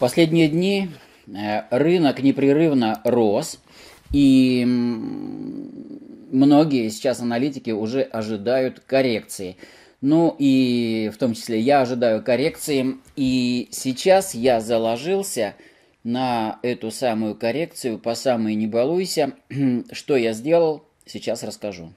Последние дни э, рынок непрерывно рос, и многие сейчас аналитики уже ожидают коррекции. Ну и в том числе я ожидаю коррекции, и сейчас я заложился на эту самую коррекцию по самой не балуйся. Что я сделал, сейчас расскажу.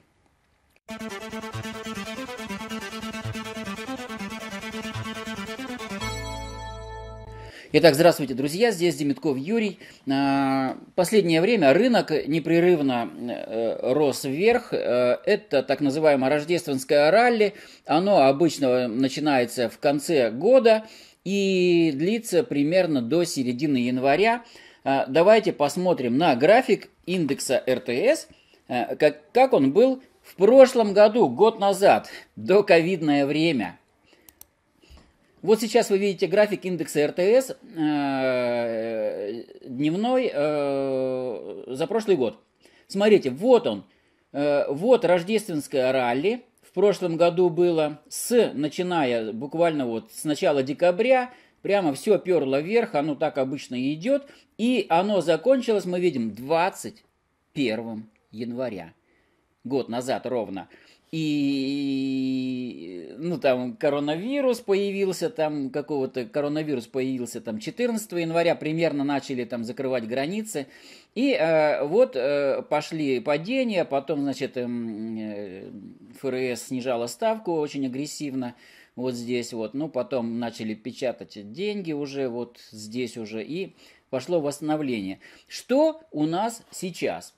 Итак, здравствуйте, друзья, здесь Демитков Юрий. А, последнее время рынок непрерывно э, рос вверх. Э, это так называемое рождественское ралли. Оно обычно начинается в конце года и длится примерно до середины января. А, давайте посмотрим на график индекса РТС, э, как, как он был в прошлом году, год назад, до ковидное время – вот сейчас вы видите график индекса РТС э, дневной э, за прошлый год. Смотрите, вот он. Э, вот рождественское ралли. В прошлом году было с, начиная буквально вот с начала декабря, прямо все перло вверх, оно так обычно и идет. И оно закончилось, мы видим, 21 января. Год назад ровно и, ну, там, коронавирус появился, там, какого-то коронавирус появился, там, 14 января примерно начали, там, закрывать границы, и э, вот э, пошли падения, потом, значит, эм, э, ФРС снижала ставку очень агрессивно, вот здесь вот, ну, потом начали печатать деньги уже, вот здесь уже, и пошло восстановление. Что у нас сейчас?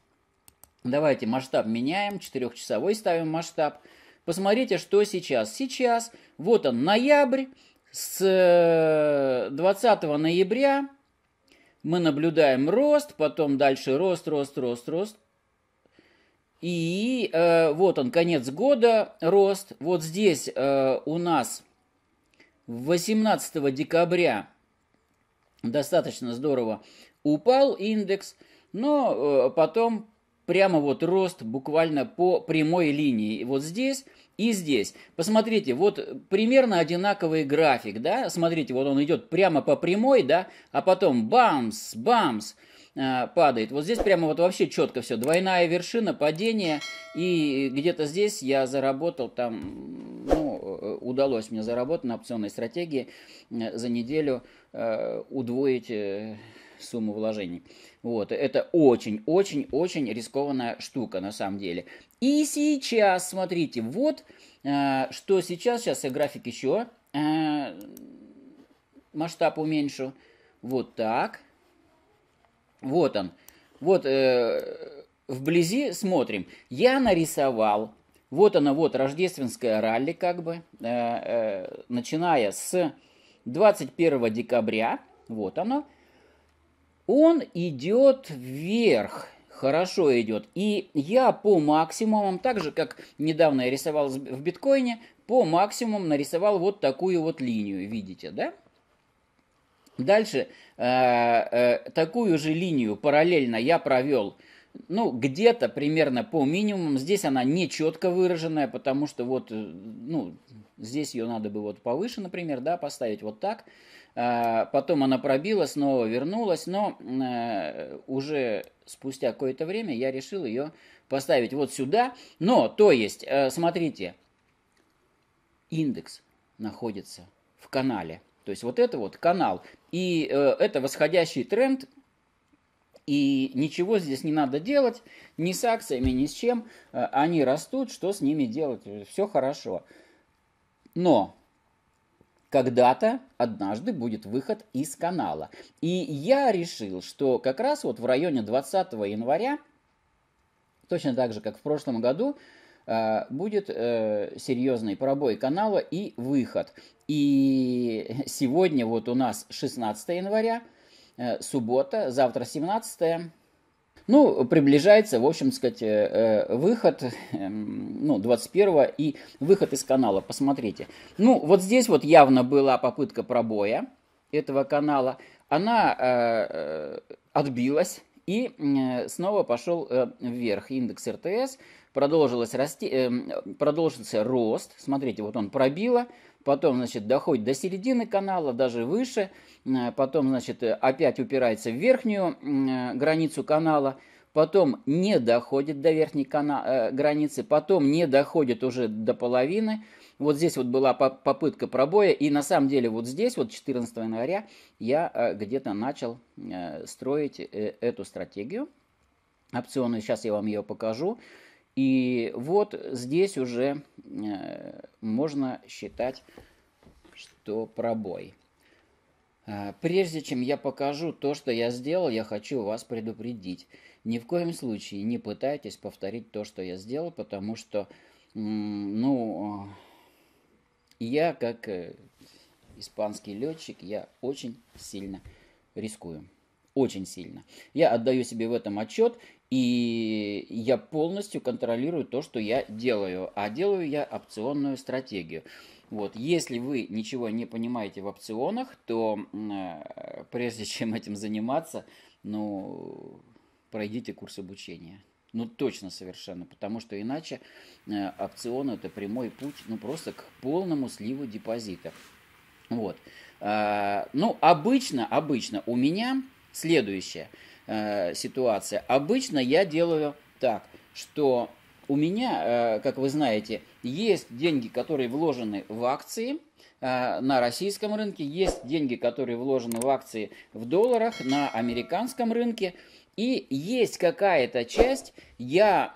Давайте масштаб меняем, четырехчасовой ставим масштаб. Посмотрите, что сейчас. Сейчас, вот он, ноябрь, с 20 э, ноября мы наблюдаем рост, потом дальше рост, рост, рост, рост. И э, вот он, конец года, рост. Вот здесь э, у нас 18 декабря достаточно здорово упал индекс, но э, потом прямо вот рост буквально по прямой линии. Вот здесь и здесь. Посмотрите, вот примерно одинаковый график, да? Смотрите, вот он идет прямо по прямой, да? А потом бамс, бамс а, падает. Вот здесь прямо вот вообще четко все. Двойная вершина, падение. И где-то здесь я заработал там, ну, э, удалось мне заработать на опционной стратегии э, за неделю э, удвоить сумму вложений. Вот, это очень-очень-очень рискованная штука на самом деле. И сейчас, смотрите, вот э, что сейчас, сейчас я график еще э, масштаб уменьшу. Вот так. Вот он. Вот э, вблизи смотрим. Я нарисовал вот она, вот Рождественская ралли, как бы, э, э, начиная с 21 декабря, вот оно, он идет вверх, хорошо идет. И я по максимумам, так же как недавно я рисовал в биткоине, по максимумам нарисовал вот такую вот линию, видите, да? Дальше э, э, такую же линию параллельно я провел, ну, где-то примерно по минимумам. Здесь она не четко выраженная, потому что вот, э, ну, здесь ее надо бы вот повыше, например, да, поставить вот так. А, потом она пробила, снова вернулась, но э, уже спустя какое-то время я решил ее поставить вот сюда. Но, то есть, э, смотрите, индекс находится в канале. То есть вот это вот канал. И э, это восходящий тренд, и ничего здесь не надо делать, ни с акциями, ни с чем. Они растут, что с ними делать? Все хорошо. Но когда-то, однажды будет выход из канала. И я решил, что как раз вот в районе 20 января, точно так же, как в прошлом году, э, будет э, серьезный пробой канала и выход. И сегодня вот у нас 16 января, э, суббота, завтра 17 ну, приближается, в общем, сказать, э, э, выход, эм, ну, 21 и выход из канала, посмотрите. Ну, вот здесь вот явно была попытка пробоя этого канала. Она э, э отбилась и снова пошел вверх индекс РТС. Продолжилось расти, эм, продолжился рост. Смотрите, вот он пробило, потом, значит, доходит до середины канала, даже выше, э, потом, значит, э, опять упирается в верхнюю э, границу канала, потом не доходит до верхней кана границы, потом не доходит уже до половины. Вот здесь вот была попытка пробоя, и на самом деле вот здесь, вот 14 января, я где-то начал строить эту стратегию опционную. Сейчас я вам ее покажу. И вот здесь уже э, можно считать, что пробой. А, прежде чем я покажу то, что я сделал, я хочу вас предупредить. Ни в коем случае не пытайтесь повторить то, что я сделал, потому что, ну, э, я как э, испанский летчик, я очень сильно рискую. Очень сильно. Я отдаю себе в этом отчет, и я полностью контролирую то, что я делаю. А делаю я опционную стратегию. Вот. Если вы ничего не понимаете в опционах, то э, прежде чем этим заниматься, ну, пройдите курс обучения. Ну, точно совершенно, потому что иначе э, опцион это прямой путь, ну, просто к полному сливу депозита. Вот. Э, ну, обычно, обычно у меня следующее – Э, ситуация. Обычно я делаю так, что у меня, э, как вы знаете, есть деньги, которые вложены в акции э, на российском рынке, есть деньги, которые вложены в акции в долларах на американском рынке, и есть какая-то часть, я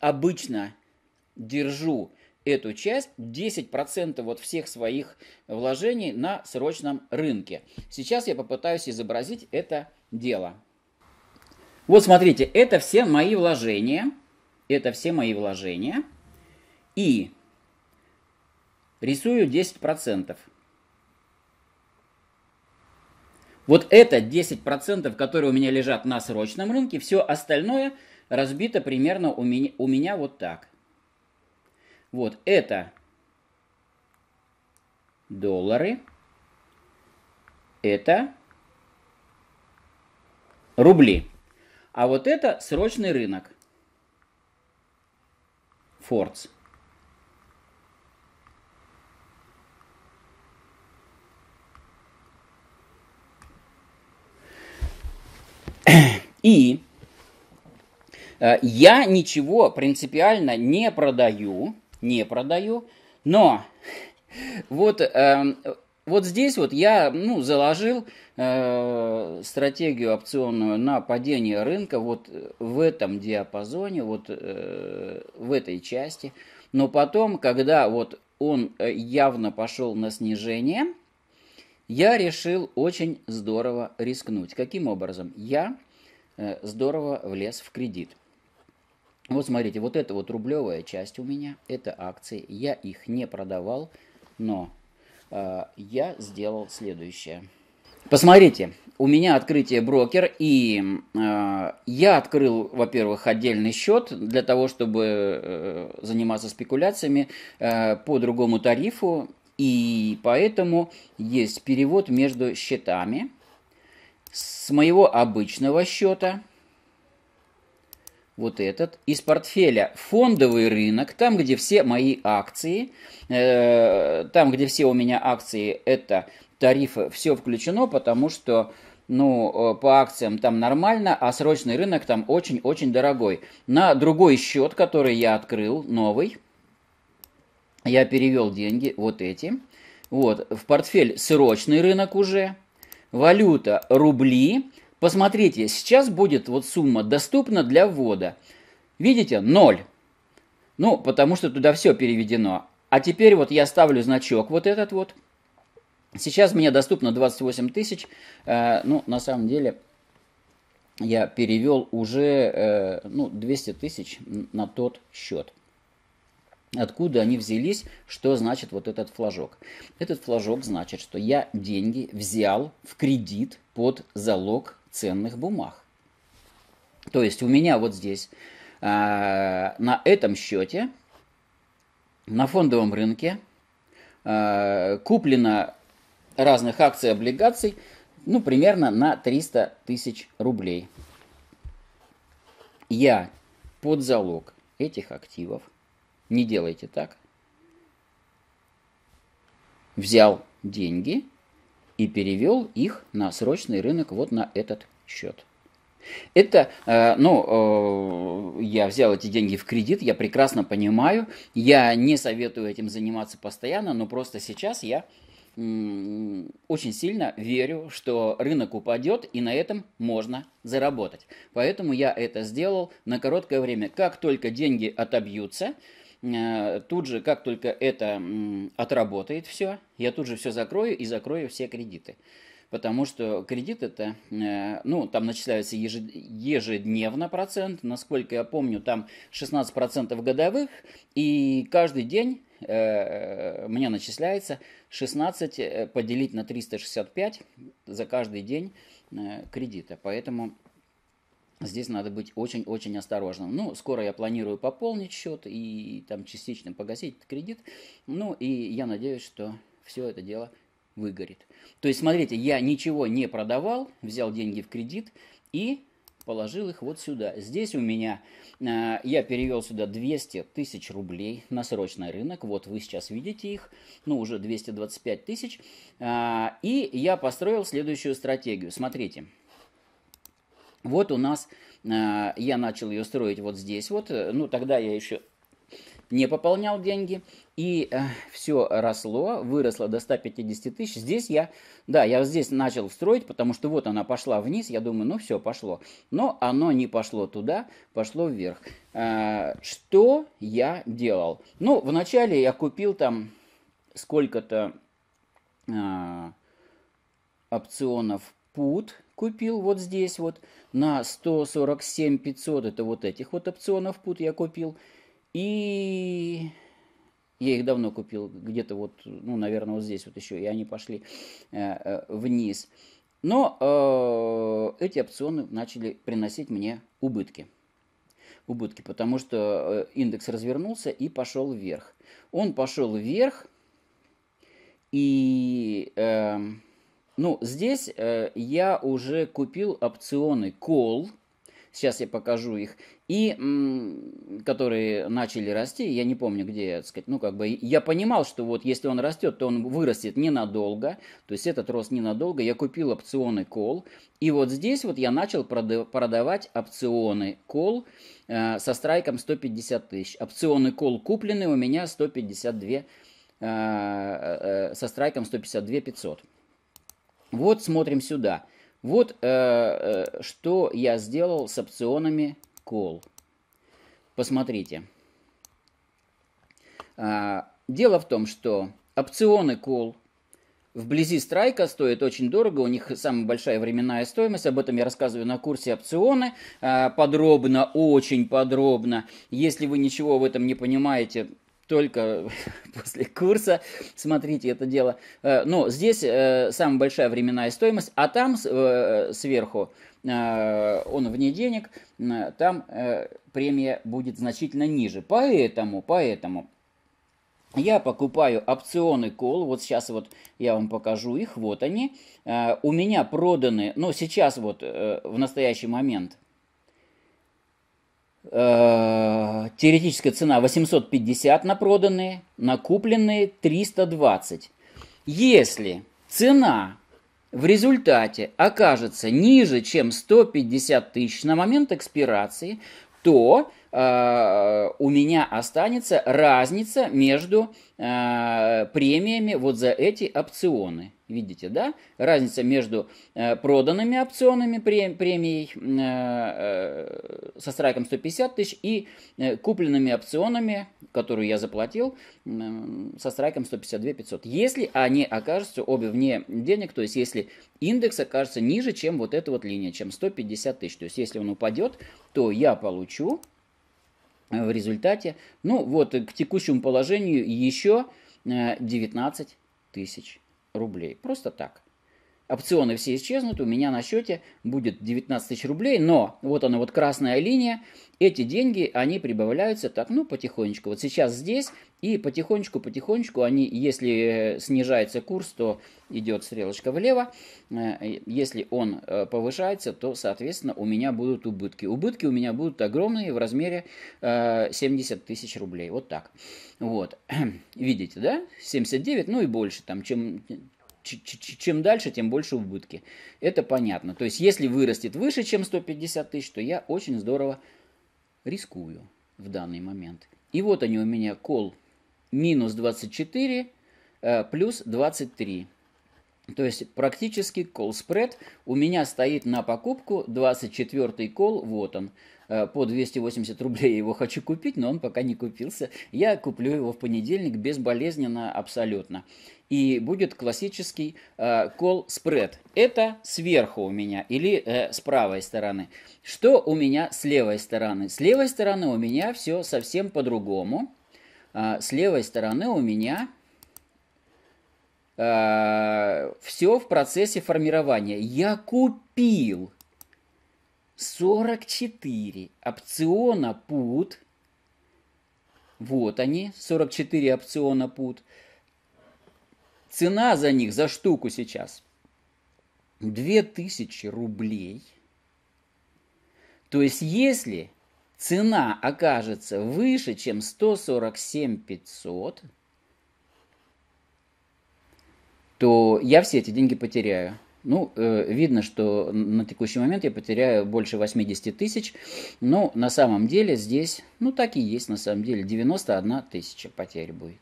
обычно держу эту часть 10% вот всех своих вложений на срочном рынке. Сейчас я попытаюсь изобразить это дело. Вот смотрите, это все мои вложения. Это все мои вложения. И рисую 10%. Вот это 10%, которые у меня лежат на срочном рынке, все остальное разбито примерно у меня, у меня вот так. Вот это доллары, это рубли. А вот это срочный рынок. Фордс. И э, я ничего принципиально не продаю, не продаю, но вот эм, вот здесь вот я ну, заложил э, стратегию опционную на падение рынка вот э, в этом диапазоне, вот э, в этой части. Но потом, когда вот он э, явно пошел на снижение, я решил очень здорово рискнуть. Каким образом? Я э, здорово влез в кредит. Вот смотрите, вот эта вот рублевая часть у меня, это акции. Я их не продавал, но Э, я сделал следующее. Посмотрите, у меня открытие брокер, и э, я открыл, во-первых, отдельный счет для того, чтобы э, заниматься спекуляциями э, по другому тарифу, и поэтому есть перевод между счетами с моего обычного счета вот этот, из портфеля фондовый рынок, там, где все мои акции, э, там, где все у меня акции, это тарифы, все включено, потому что ну, э, по акциям там нормально, а срочный рынок там очень-очень дорогой. На другой счет, который я открыл, новый, я перевел деньги, вот эти. Вот, в портфель срочный рынок уже, валюта рубли, Посмотрите, сейчас будет вот сумма доступна для ввода. Видите, 0. Ну, потому что туда все переведено. А теперь вот я ставлю значок вот этот вот. Сейчас мне доступно 28 тысяч. Э, ну, на самом деле, я перевел уже э, ну, 200 тысяч на тот счет. Откуда они взялись, что значит вот этот флажок? Этот флажок значит, что я деньги взял в кредит под залог ценных бумаг. То есть у меня вот здесь а, на этом счете, на фондовом рынке, э, куплено разных акций и облигаций, ну, примерно на 300 тысяч рублей. Я под залог этих активов, не делайте так, взял деньги – и перевел их на срочный рынок вот на этот счет. Это, э, ну, э, я взял эти деньги в кредит, я прекрасно понимаю, я не советую этим заниматься постоянно, но просто сейчас я очень сильно верю, что рынок упадет, и на этом можно заработать. Поэтому я это сделал на короткое время. Как только деньги отобьются, Э, тут же, как только это отработает все, я тут же все закрою и закрою все кредиты. Потому что кредит это, э, ну, там начисляется ежедневно процент, насколько я помню, там 16% годовых, и каждый день э, мне начисляется 16 поделить на 365 за каждый день кредита. Поэтому Здесь надо быть очень-очень осторожным. Ну, скоро я планирую пополнить счет и там частично погасить этот кредит. Ну, и я надеюсь, что все это дело выгорит. То есть, смотрите, я ничего не продавал, взял деньги в кредит и положил их вот сюда. Здесь у меня, э, я перевел сюда 200 тысяч рублей на срочный рынок. Вот вы сейчас видите их, ну уже 225 тысяч. Э, и я построил следующую стратегию. Смотрите. Смотрите. Вот у нас, э, я начал ее строить вот здесь вот, э, ну тогда я еще не пополнял деньги, и э, все росло, выросло до 150 тысяч. Здесь я, да, я здесь начал строить, потому что вот она пошла вниз, я думаю, ну все, пошло. Но оно не пошло туда, пошло вверх. что я делал? Ну, вначале я купил там сколько-то опционов put купил вот здесь вот на 147 500, это вот этих вот опционов пут я купил. И я их давно купил, где-то вот, ну, наверное, вот здесь вот еще, и они пошли э, э, вниз. Но э, эти опционы начали приносить мне убытки. Убытки, потому что э, индекс развернулся и пошел вверх. Он пошел вверх, и... Э, ну, здесь э, я уже купил опционы Call. Сейчас я покажу их. И м, которые начали расти, я не помню, где, так сказать, ну, как бы, я понимал, что вот если он растет, то он вырастет ненадолго, то есть этот рост ненадолго, я купил опционы кол, и вот здесь вот я начал продавать опционы кол э, со страйком 150 тысяч. Опционы кол куплены у меня 152, э, э, э, со страйком 152 500. Вот смотрим сюда. Вот э, э, что я сделал с опционами call. Посмотрите. Э, дело в том, что опционы call вблизи страйка стоят очень дорого, у них самая большая временная стоимость, об этом я рассказываю на курсе опционы а, подробно, очень подробно. Если вы ничего в этом не понимаете, только после курса. Смотрите это дело. Э, но ну, здесь э, самая большая временная стоимость, а там э, сверху он вне денег, там премия будет значительно ниже. Поэтому, поэтому я покупаю опционы кол, вот сейчас вот я вам покажу их, вот они. У меня проданы, но ну, сейчас вот в настоящий момент – э, теоретическая цена 850 на проданные, на купленные 320. Если цена в результате окажется ниже, чем 150 тысяч на момент экспирации, то э, у меня останется разница между э, премиями вот за эти опционы. Видите, да? Разница между э, проданными опционами прем, премией э, э, со страйком 150 тысяч и э, купленными опционами, которые я заплатил, э, со страйком 152 500. Если они окажутся обе вне денег, то есть если индекс окажется ниже, чем вот эта вот линия, чем 150 тысяч, то есть если он упадет, то я получу э, в результате, ну вот к текущему положению еще 19 э, тысяч рублей. Просто так опционы все исчезнут, у меня на счете будет 19 тысяч рублей, но вот она вот красная линия, эти деньги, они прибавляются так, ну, потихонечку. Вот сейчас здесь, и потихонечку-потихонечку они, если э, снижается курс, то идет стрелочка влево. Э, если он э, повышается, то, соответственно, у меня будут убытки. Убытки у меня будут огромные в размере 70 тысяч рублей. Вот так. Вот. Видите, да? 79, ну и больше. Там, чем, чем дальше, тем больше убытки. Это понятно. То есть, если вырастет выше, чем 150 тысяч, то я очень здорово рискую в данный момент. И вот они у меня кол минус 24 э, плюс 23. То есть практически call spread у меня стоит на покупку 24-й call, вот он. Э, по 280 рублей его хочу купить, но он пока не купился. Я куплю его в понедельник безболезненно абсолютно. И будет классический э, call spread. Это сверху у меня или э, с правой стороны. Что у меня с левой стороны? С левой стороны у меня все совсем по-другому. Э, с левой стороны у меня Э, все в процессе формирования. Я купил 44 опциона пут. Вот они, 44 опциона пут. Цена за них, за штуку сейчас 2000 рублей. То есть, если цена окажется выше, чем 147 500, то я все эти деньги потеряю. Ну, э, видно, что на текущий момент я потеряю больше 80 тысяч, но на самом деле здесь, ну так и есть на самом деле, 91 тысяча потерь будет.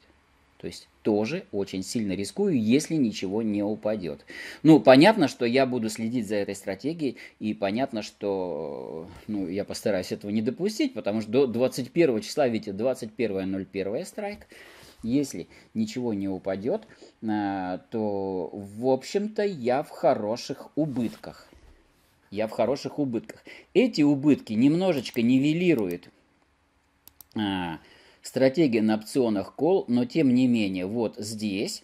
То есть тоже очень сильно рискую, если ничего не упадет. Ну, понятно, что я буду следить за этой стратегией, и понятно, что ну, я постараюсь этого не допустить, потому что до 21 числа, видите, 21.01 страйк, если ничего не упадет, а, то, в общем-то, я в хороших убытках. Я в хороших убытках. Эти убытки немножечко нивелирует а, стратегия на опционах кол, но тем не менее, вот здесь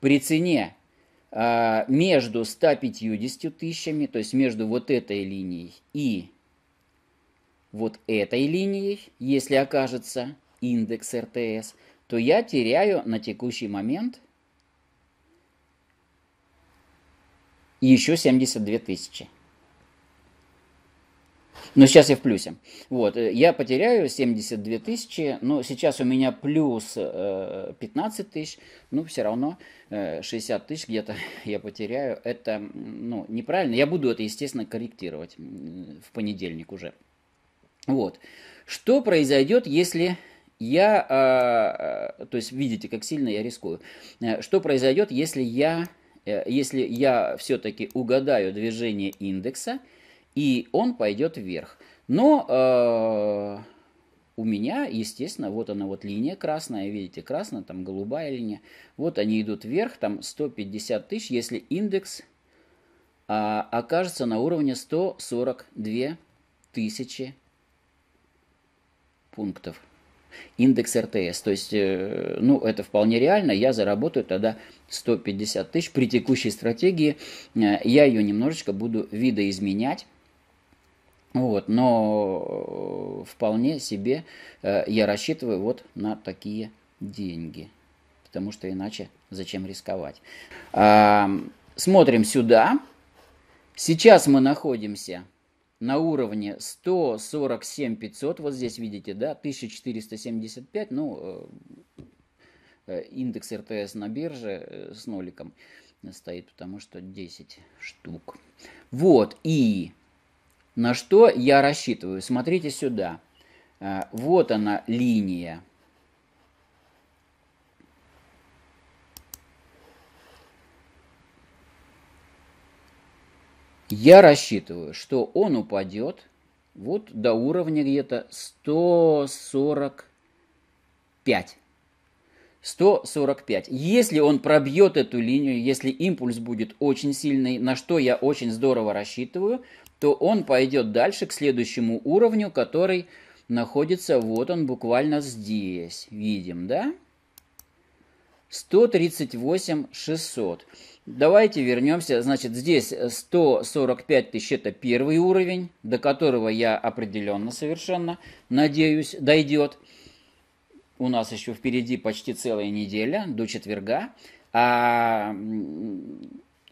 при цене а, между 150 тысячами, то есть между вот этой линией и вот этой линией, если окажется индекс РТС – то я теряю на текущий момент еще 72 тысячи. Но сейчас я в плюсе. Вот, э, я потеряю 72 тысячи, но сейчас у меня плюс 15 э, тысяч, ну, все равно 60 э, тысяч где-то я потеряю. Это, ну, неправильно. Я буду это, естественно, корректировать в понедельник уже. Вот. Что произойдет, если я, э, э, то есть видите, как сильно я рискую. Э, что произойдет, если я, если я все-таки угадаю движение индекса, и он пойдет вверх. Но у меня, естественно, вот она вот линия красная, видите, красная, там голубая линия. Вот они идут вверх, там 150 тысяч, если индекс окажется на уровне 142 тысячи пунктов индекс РТС. То есть, э, ну, это вполне реально, я заработаю тогда 150 тысяч при текущей стратегии. Э, я ее немножечко буду видоизменять. Вот, но э, вполне себе я рассчитываю вот на такие деньги, потому что иначе зачем рисковать. Смотрим сюда. Сейчас мы находимся на уровне 147 500, вот здесь видите, да, 1475, ну, э, э, индекс РТС на бирже э, с ноликом стоит, потому что 10 штук. Вот, и на что я рассчитываю? Смотрите сюда. Вот она линия Я рассчитываю, что он упадет вот до уровня где-то 145. 145. Если он пробьет эту линию, если импульс будет очень сильный, на что я очень здорово рассчитываю, то он пойдет дальше к следующему уровню, который находится, вот он буквально здесь, видим, да? Да 138 600. Давайте вернемся, значит, здесь 145 тысяч, это первый уровень, до которого я определенно совершенно, надеюсь, дойдет. У нас еще впереди почти целая неделя, до четверга. А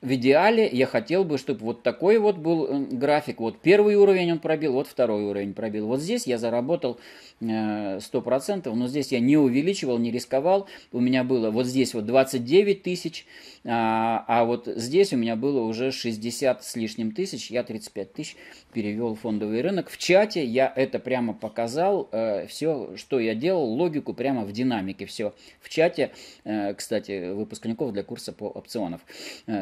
в идеале я хотел бы, чтобы вот такой вот был э, график. Вот первый уровень он пробил, вот второй уровень пробил. Вот здесь я заработал 100%, э, но здесь я не увеличивал, не рисковал. У меня было вот здесь вот 29 тысяч, а, а вот здесь у меня было уже 60 с лишним тысяч, я 35 тысяч перевел в фондовый рынок. В чате я это прямо показал, э, все, что я делал, логику прямо в динамике, все в чате, э, кстати, выпускников для курса по опционов,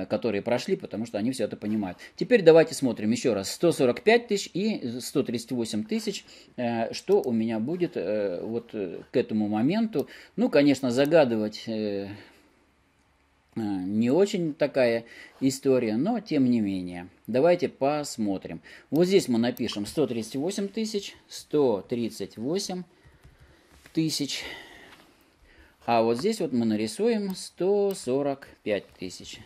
которые прошли, потому что они все это понимают. Теперь давайте смотрим еще раз, 145 тысяч и 138 тысяч, что у меня будет э, вот э, к этому моменту. Ну, конечно, загадывать э, э, не очень такая история, но тем не менее. Давайте посмотрим. Вот здесь мы напишем 138 тысяч, 138 тысяч. А вот здесь вот мы нарисуем 145 тысяч.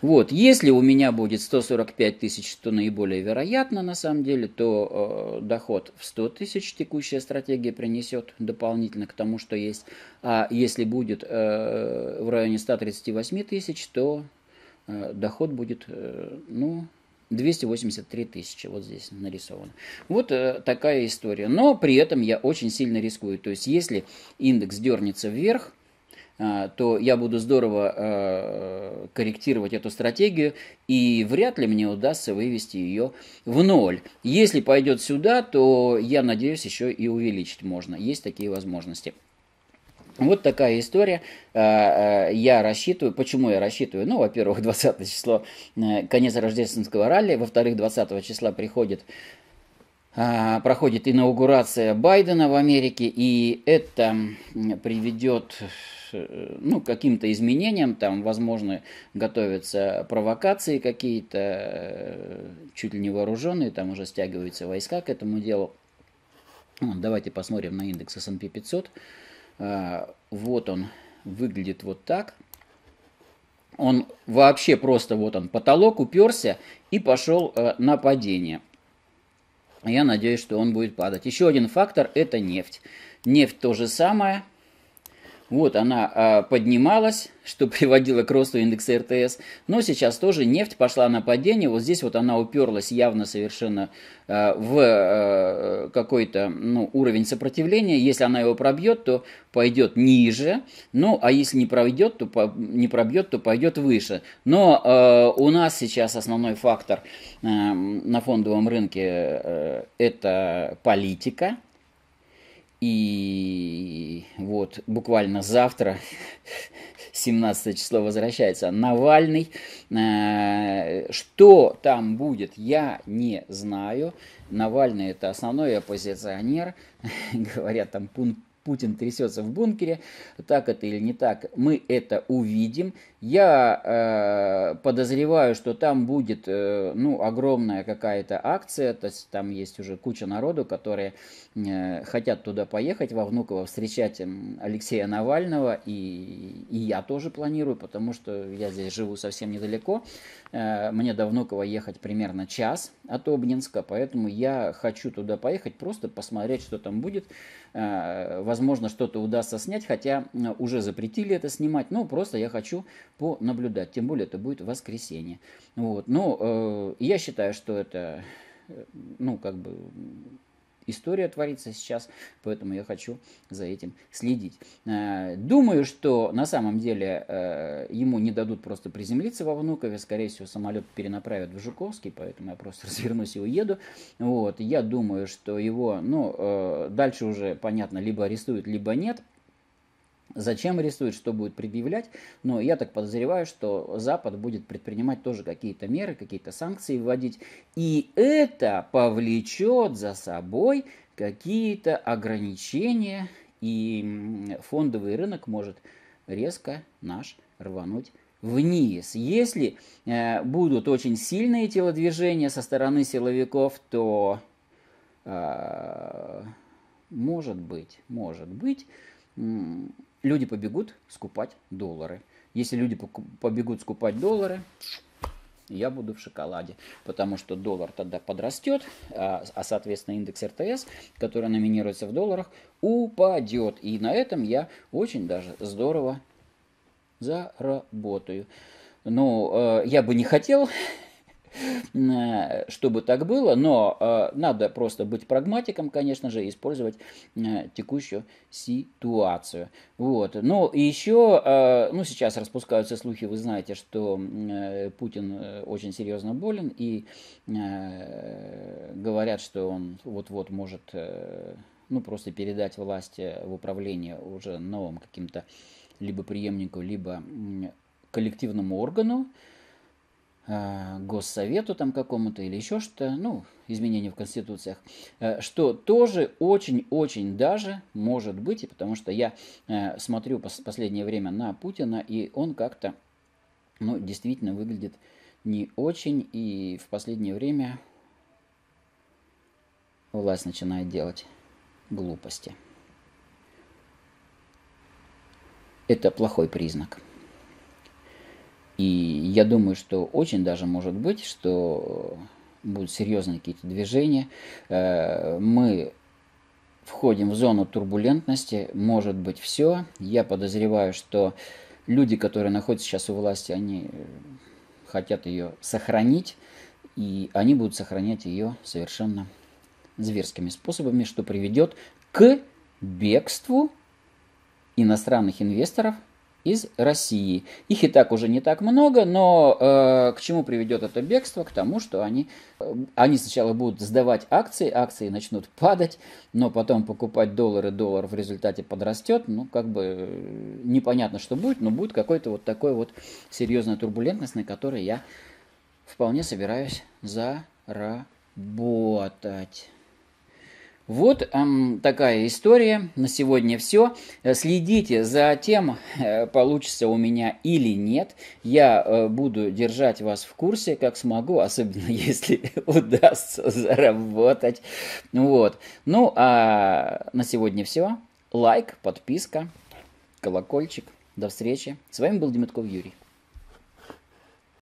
Вот, если у меня будет 145 тысяч, то наиболее вероятно на самом деле, то э, доход в 100 тысяч текущая стратегия принесет дополнительно к тому, что есть. А если будет э, в районе 138 тысяч, то э, доход будет, э, ну, 283 тысячи, вот здесь нарисовано. Вот э, такая история. Но при этом я очень сильно рискую. То есть, если индекс дернется вверх, а, то я буду здорово э, корректировать эту стратегию, и вряд ли мне удастся вывести ее в ноль. Если пойдет сюда, то я надеюсь еще и увеличить можно. Есть такие возможности. Вот такая история. А, а, я рассчитываю. Почему я рассчитываю? Ну, во-первых, 20 число э, конец рождественского ралли. Во-вторых, 20 числа приходит а, проходит инаугурация Байдена в Америке, и это приведет э, ну, каким-то изменениям, там, возможно, готовятся провокации какие-то, э, чуть ли не вооруженные, там уже стягиваются войска к этому делу. Давайте посмотрим на индекс S&P 500. А, вот он выглядит вот так. Он вообще просто, вот он, потолок уперся и пошел э, на падение. Я надеюсь, что он будет падать. Еще один фактор – это нефть. Нефть то же самое – вот она а, поднималась, что приводило к росту индекса РТС, но сейчас тоже нефть пошла на падение, вот здесь вот она уперлась явно совершенно а, в а, какой-то ну, уровень сопротивления, если она его пробьет, то пойдет ниже, ну а если не пройдет, то по, не пробьет, то пойдет выше. Но а, у нас сейчас основной фактор а, на фондовом рынке а, это политика, и вот буквально завтра, 17 число, возвращается Навальный. Э, что там будет, я не знаю. Навальный это основной оппозиционер. Говорят, там Путин трясется в бункере. Так это или не так, мы это увидим. Я э, подозреваю, что там будет э, ну, огромная какая-то акция, то есть там есть уже куча народу, которые э, хотят туда поехать, во Внуково встречать эм, Алексея Навального, и, и я тоже планирую, потому что я здесь живу совсем недалеко, э, мне до Внуково ехать примерно час от Обнинска, поэтому я хочу туда поехать, просто посмотреть, что там будет, э, возможно, что-то удастся снять, хотя э, уже запретили это снимать, но ну, просто я хочу понаблюдать. Тем более это будет воскресенье. Вот. Но э, я считаю, что это, э, ну, как бы история творится сейчас, поэтому я хочу за этим следить. Э, думаю, что на самом деле э, ему не дадут просто приземлиться во Внукове, скорее всего, самолет перенаправят в Жуковский, поэтому я просто развернусь и уеду. Вот. Я думаю, что его, ну, дальше уже понятно, либо арестуют, либо нет. Зачем арестуют, что будет предъявлять? Но я так подозреваю, что Запад будет предпринимать тоже какие-то меры, какие-то санкции вводить. И это повлечет за собой какие-то ограничения, и фондовый рынок может резко наш рвануть вниз. Если э, будут очень сильные телодвижения со стороны силовиков, то э, может быть, может быть, люди побегут скупать доллары. Если люди побегут скупать доллары, я буду в шоколаде, потому что доллар тогда подрастет, а, а, соответственно индекс РТС, который номинируется в долларах, упадет. И на этом я очень даже здорово заработаю. Ну, э, я бы не хотел Э, чтобы так было, но э, надо просто быть прагматиком, конечно же, использовать э, текущую ситуацию. Вот. Ну и еще, ну сейчас распускаются слухи, вы знаете, что Путин очень серьезно болен, и говорят, что он вот-вот может ну, просто передать власть в управление уже новым каким-то либо преемнику, либо коллективному органу. Э, госсовету там какому-то или еще что, ну, изменения в конституциях, э, что тоже очень-очень даже может быть, потому что я э, смотрю последнее время на Путина, и он как-то, ну, действительно выглядит не очень, и в последнее время власть начинает делать глупости. Это плохой признак. И я думаю, что очень даже может быть, что будут серьезные какие-то движения. Э, мы входим в зону турбулентности, может быть все. Я подозреваю, что люди, которые находятся сейчас у власти, они э, хотят ее сохранить, и они будут сохранять ее совершенно зверскими способами, что приведет к бегству иностранных инвесторов – из России. Их и так уже не так много, но э, к чему приведет это бегство? К тому, что они, э, они сначала будут сдавать акции, акции начнут падать, но потом покупать доллары, доллар в результате подрастет. Ну, как бы э, непонятно, что будет, но будет какой-то вот такой вот серьезная турбулентность, на которой я вполне собираюсь заработать. Вот эм, такая история. На сегодня все. Э, следите за тем, э, получится у меня или нет. Я э, буду держать вас в курсе, как смогу, особенно если удастся заработать. Вот. Ну, а на сегодня все. Лайк, подписка, колокольчик. До встречи. С вами был Демятков Юрий.